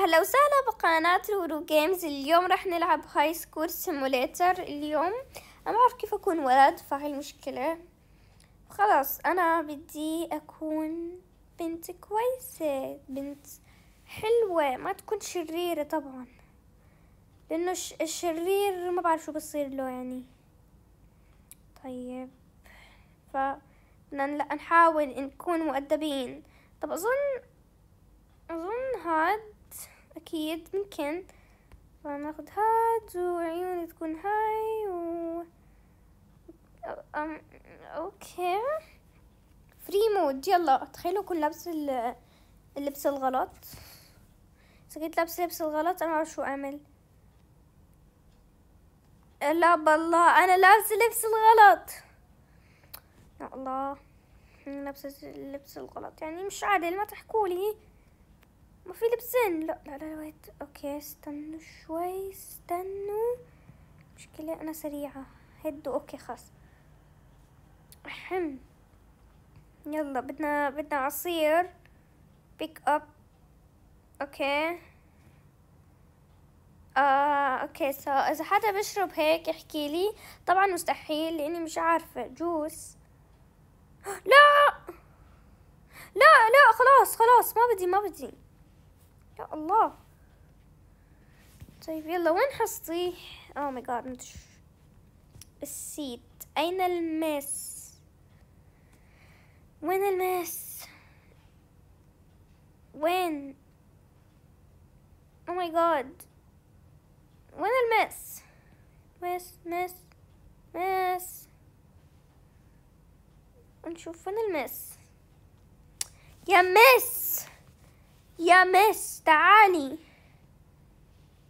اهلا وسهلا بقناة رورو جيمز اليوم راح نلعب هاي سكول سيموليتر اليوم انا بعرف كيف اكون ولد فهي المشكلة خلاص انا بدي اكون بنت كويسة بنت حلوة ما تكون شريرة طبعا لانه الشرير ما بعرف شو بصير له يعني طيب ف نحاول نكون مؤدبين طب اظن أظن هاد اكيد ممكن فناخد هاد وعيوني تكون هاي و أم... اوكي فري مود يلا تخيلوا كنت ال اللبس الغلط اذا كنت لبس اللبس الغلط انا شو اعمل لا بالله انا لابسه اللبس الغلط يا الله لابسه اللبس الغلط يعني مش عادل ما تحكولي ما في لبسين لا لا لا ويت اوكي استنوا شوي استنوا مشكلة انا سريعة هدوا اوكي خلاص احم يلا بدنا بدنا عصير بيك اب اوكي آه، اوكي سو اذا حدا بشرب هيك يحكي لي طبعا مستحيل لاني مش عارفه جوس لا لا لا خلاص خلاص ما بدي ما بدي يا الله طيب يلا وين حصتي او ماي جاد السيت اين الماس وين الماس وين او ماي جاد وين الماس ماس ماس ماس نشوف وين الماس يا ماس يا مس تعالي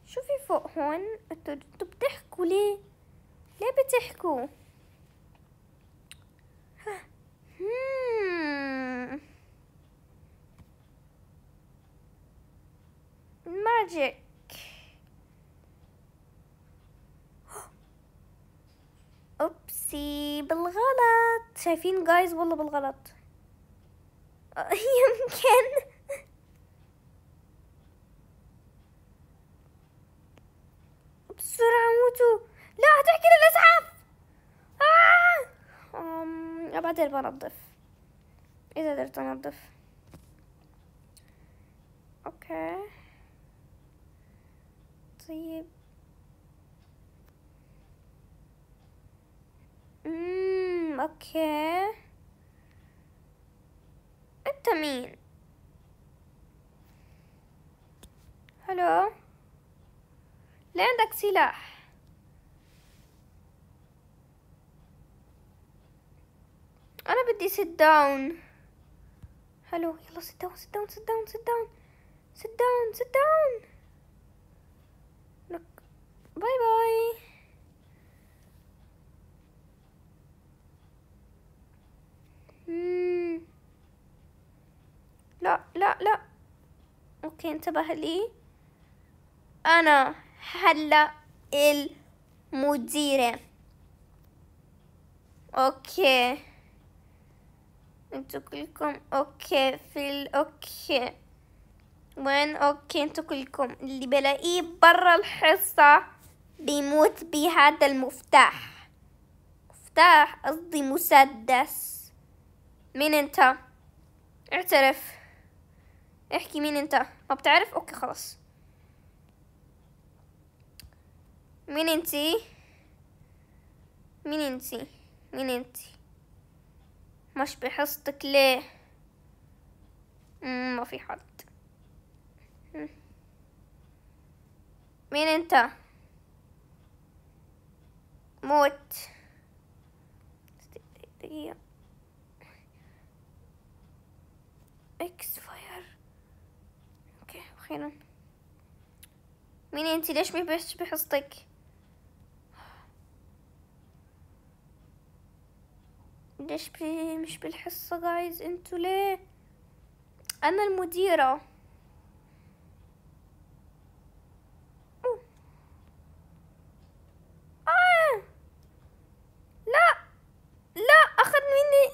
شوفي فوق هون انتوا بتحكوا ليه ليه بتحكوا ماجيك اوبسي hmm. بالغلط شايفين جايز والله بالغلط يمكن بعدين بنظف اذا قدرت انظف اوكي طيب امم اوكي انت مين هلو ليه عندك سلاح انا بدي sit down حلو يلا sit down sit down sit down sit down sit down sit down look باي باي لا لا لا اوكي انتبه لي انا هلا المديرة اوكي انتوا كلكم اوكي في الاوكي وين اوكي انتوا كلكم اللي بلاقيه برا الحصة بيموت بهذا المفتاح مفتاح قصدي مسدس مين انت اعترف احكي مين انت ما بتعرف اوكي خلاص مين انتي مين انتي مين انتي مش بحصتك ليه ما في حد مين انت موت دقيقة اكس فاير اوكي اخيرا مين انت ليش ما بحصتك ليش بي مش بالحصة جايز انتوا ليه انا المديرة أوه. آه. لا لا اخذ مني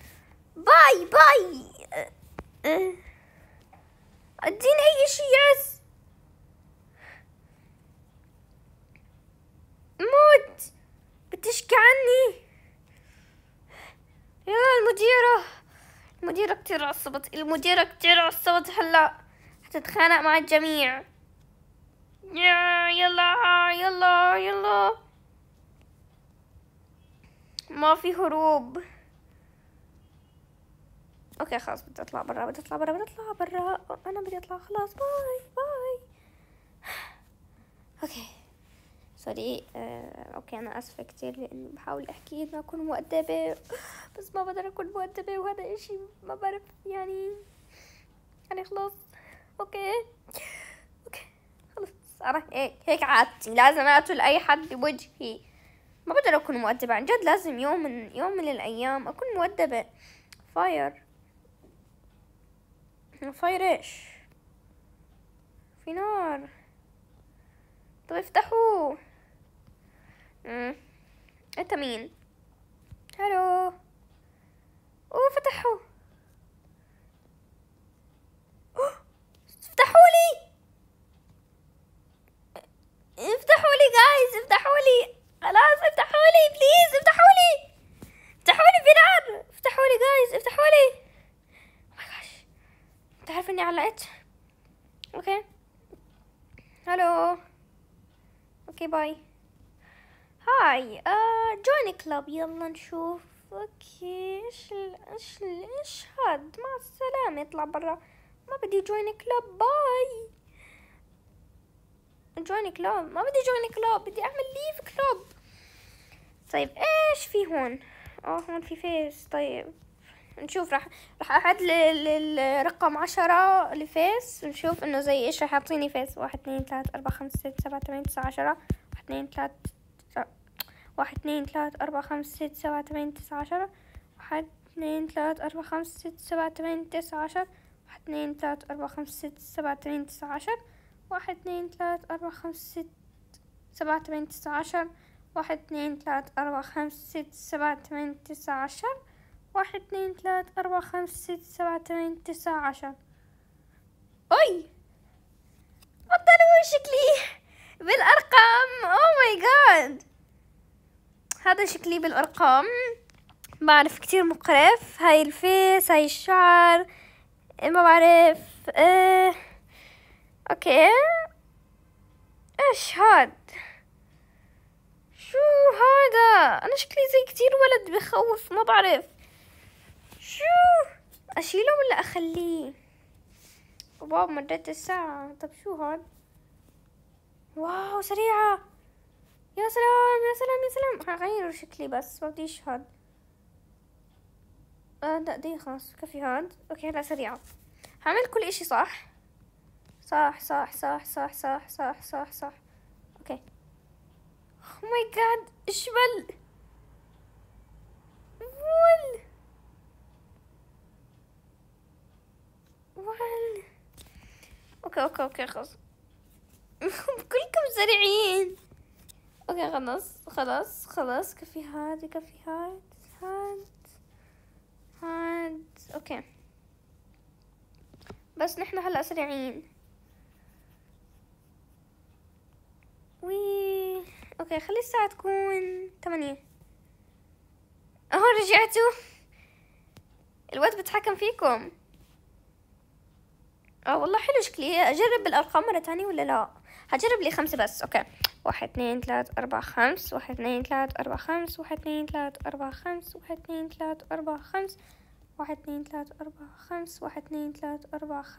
باي باي آه. آه. كتير عصبت المديرة كتير عصبت هلا حتتخانق مع الجميع يلا يلا يلا ما في هروب اوكي خلاص بدي اطلع برا بدي اطلع برا بدي اطلع برا انا بدي اطلع خلاص باي باي اوكي سوري آه، اوكي انا اسفة كتير لاني بحاول احكي اني اكون مؤدبة بس ما بقدر اكون مؤدبة وهذا اشي ما بعرف يعني يعني خلاص اوكي اوكي خلص انا هيك هيك عادتي لازم اقتل اي حد بوجهي ما بقدر اكون مؤدبة عن جد لازم يوم من يوم من الايام اكون مؤدبة فاير فاير ايش في نار طيب افتحوه انت مين هلو اوه فتحوا افتحوا لي افتحوا لي جايز افتحوا لي خلاص افتحوا لي بليز افتحوا لي افتحوا لي بنار افتحوا لي جايز افتحوا لي oh انت عارف اني علقت اوكي هلو اوكي باي هاي آه جوني كلاب يلا نشوف اوكي ايش ايش ايش هاد مع السلامة اطلع برا ما بدي جوني كلاب باي جوني كلاب ما بدي جوني كلاب بدي اعمل ليف كلاب طيب ايش في هون اه هون في فيس طيب نشوف راح راح اعدل الرقم عشرة لفيس ونشوف انه زي ايش راح يعطيني فيس واحد اثنين ثلاثة اربعة خمسة ستة سبعة ثمانية تسعة عشرة واحد اثنين ثلاثة واحد اثنين ثلاثة أربعة خمسة ستة سبعة ثمانية تسعة عشر واحد اثنين ثلاثة أربعة خمسة ستة سبعة ثمانية تسعة عشر واحد اثنين ثلاثة أربعة خمسة ستة سبعة ثمانية تسعة عشر واحد اثنين ثلاثة أربعة خمسة ستة سبعة ثمانية تسعة عشر واحد اثنين ثلاثة أربعة خمسة ستة سبعة ثمانية تسعة عشر واحد اثنين ثلاثة أربعة خمسة ستة سبعة ثمانية تسعة عشر أي بطلوا شكلي هذا شكلي بالأرقام بعرف كتير مقرف هاي الفيس هاي الشعر ما بعرف اه اوكي ايش هاد شو هذا انا شكلي زي كتير ولد بخوف ما بعرف شو اشيله ولا اخليه واو مرت الساعة طب شو هاد واو سريعة يا سلام يا سلام يا سلام هغير شكلي بس ما بديش هاد آه لا دي خلاص كفي هاد اوكي هلا سريعة هعمل كل اشي صح صح صح صح صح صح صح صح صح اوكي اوه oh ماي جاد اشبل ول ول اوكي اوكي اوكي خلاص كلكم سريعين اوكي خلص خلاص خلاص كفي هاد كفي هاد هاد هاد اوكي بس نحن هلا سريعين وي اوكي خلي الساعة تكون تمانية اهو رجعتوا الوقت بتحكم فيكم اه والله حلو شكلي اجرب الارقام مرة تانية ولا لا هجرب لي خمسة بس اوكي واحد اثنين ثلاث اربعة خمس واحد اثنين ثلاث اربعة خمس واحد اثنين ثلاث اربعة خمس واحد اثنين ثلاث اربعة خمس واحد اثنين ثلاث اربعة خمس واحد اثنين ثلاث اربعة خمس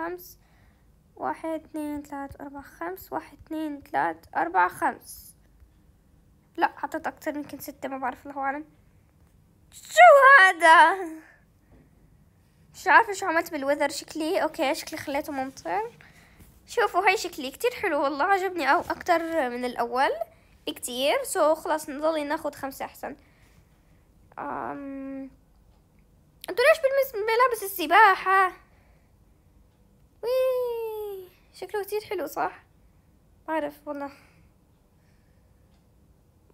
واحد اثنين ثلاث اربعة خمس واحد اثنين ثلاث اربعة خمس لا حطيت اكتر يمكن ستة ما بعرف الله اعلم شو هذا مش عارفة شو عملت بالوذر شكلي اوكي شكلي خليته ممطر شوفوا هاي شكلي كتير حلو والله عجبني او اكتر من الاول كتير سو خلاص نضل ناخد خمسة احسن أم... انتوا ليش بلبس ملابس السباحة وي شكله كتير حلو صح بعرف والله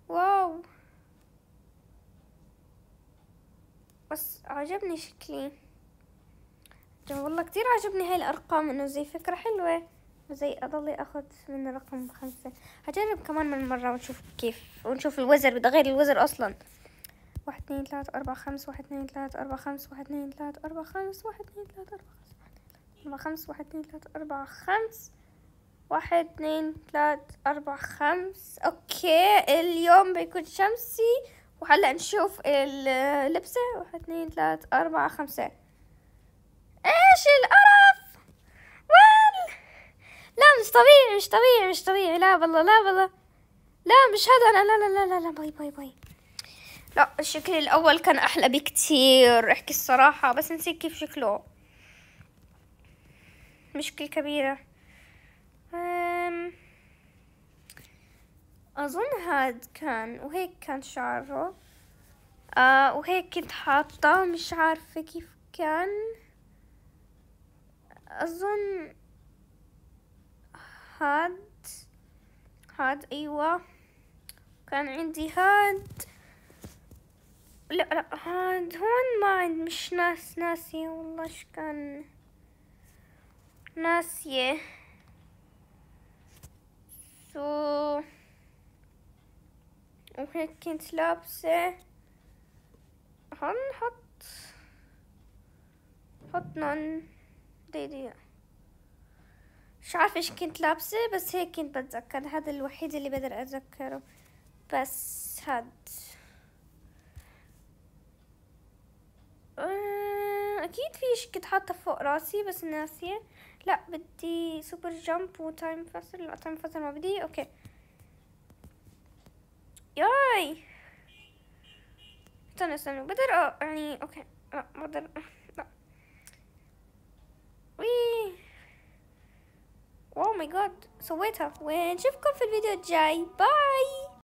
واو بس عجبني شكلي والله كتير عجبني هاي الارقام انه زي فكرة حلوة زي اضلي اخذ من رقم خمسة هجرب كمان من مرة ونشوف كيف ونشوف الوزر بدي اغير الوزر اصلا واحد اثنين ثلاثة أربعة خمس واحد اثنين ثلاثة أربعة خمس واحد اثنين ثلاثة أربعة خمس واحد اثنين ثلاثة أربعة خمس واحد اثنين ثلاثة أربعة خمس واحد اثنين ثلاثة أربعة خمس أوكي اليوم بيكون شمسي وهلا نشوف اللبسة واحد اثنين ثلاثة أربعة خمسة إيش القرف لا مش طبيعي مش طبيعي مش طبيعي لا والله لا والله لا مش هذا انا لا لا لا لا لا باي باي باي لا الشكل الاول كان احلى بكتير احكي الصراحة بس نسيت كيف شكله مشكلة كبيرة أظن هاد كان وهيك كان شعره آه وهيك كنت حاطة مش عارفة كيف كان أظن هاد هاد ايوه كان عندي هاد لا لا هاد هون ما عند مش ناس ناسية والله ايش كان ناسية سو وهيك كنت لابسة هنحط نون دي دي مش عارفة ايش كنت لابسة بس هيك كنت بتذكر هذا الوحيد اللي بقدر اتذكره بس هاد آه، اكيد في شيء كنت حاطة فوق راسي بس ناسية لا بدي سوبر جامب وتايم فاصل لا تايم فاصل ما بدي اوكي ياي استنى استنى بقدر اه يعني اوكي لا بقدر لا وي Oh my god. So wait up. When got the Video Jai. Bye.